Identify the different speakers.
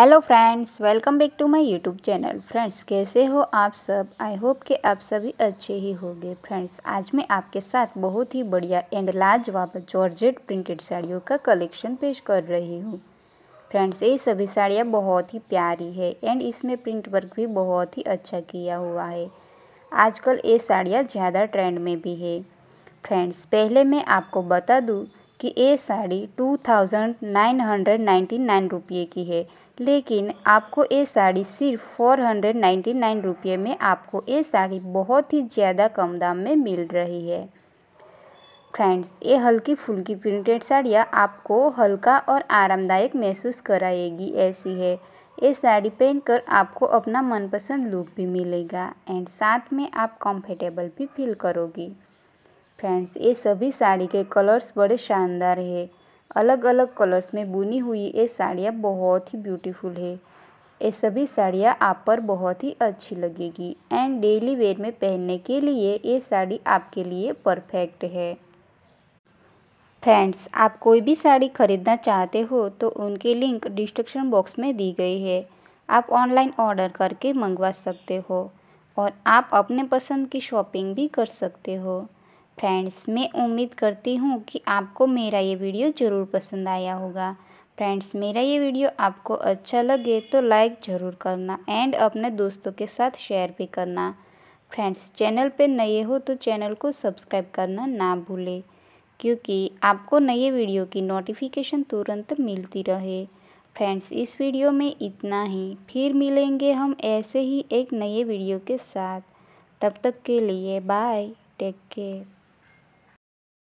Speaker 1: hello friends welcome back to my YouTube channel friends कैसे हो आप सब आई होप कि आप सभी अच्छे ही होंगे फ्रेंड्स आज मैं आपके साथ बहुत ही बढ़िया एंड लाजवाब जॉर्जेट प्रिंटेड साड़ियों का कलेक्शन पेश कर रही हूँ फ्रेंड्स ये सभी साड़ियाँ बहुत ही प्यारी है एंड इसमें प्रिंट वर्क भी बहुत ही अच्छा किया हुआ है आजकल ये साड़ियाँ ज़्यादा ट्रेंड में भी है फ्रेंड्स पहले मैं आपको बता दूँ कि ये sari two thousand nine hundred ninety nine रुपये की है लेकिन आपको ये साड़ी सिर्फ फोर हंड्रेड नाइन्टी नाइन रुपये में आपको ये साड़ी बहुत ही ज़्यादा कम दाम में मिल रही है फ्रेंड्स ये हल्की फुल्की प्रिंटेड साड़ियाँ आपको हल्का और आरामदायक महसूस कराएगी ऐसी है ये साड़ी पहनकर आपको अपना मनपसंद लुक भी मिलेगा एंड साथ में आप कंफर्टेबल भी फील करोगी फ्रेंड्स ये सभी साड़ी के कलर्स बड़े शानदार है अलग अलग कलर्स में बुनी हुई ये साड़ियाँ बहुत ही ब्यूटीफुल है ये सभी साड़ियाँ आप पर बहुत ही अच्छी लगेगी एंड डेली वेयर में पहनने के लिए ये साड़ी आपके लिए परफेक्ट है फ्रेंड्स आप कोई भी साड़ी खरीदना चाहते हो तो उनके लिंक डिस्क्रिप्शन बॉक्स में दी गई है आप ऑनलाइन ऑर्डर करके मंगवा सकते हो और आप अपने पसंद की शॉपिंग भी कर सकते हो फ्रेंड्स मैं उम्मीद करती हूँ कि आपको मेरा ये वीडियो ज़रूर पसंद आया होगा फ्रेंड्स मेरा ये वीडियो आपको अच्छा लगे तो लाइक ज़रूर करना एंड अपने दोस्तों के साथ शेयर भी करना फ्रेंड्स चैनल पे नए हो तो चैनल को सब्सक्राइब करना ना भूलें क्योंकि आपको नए वीडियो की नोटिफिकेशन तुरंत मिलती रहे फ्रेंड्स इस वीडियो में इतना ही फिर मिलेंगे हम ऐसे ही एक नए वीडियो के साथ तब तक के लिए बाय टेक केयर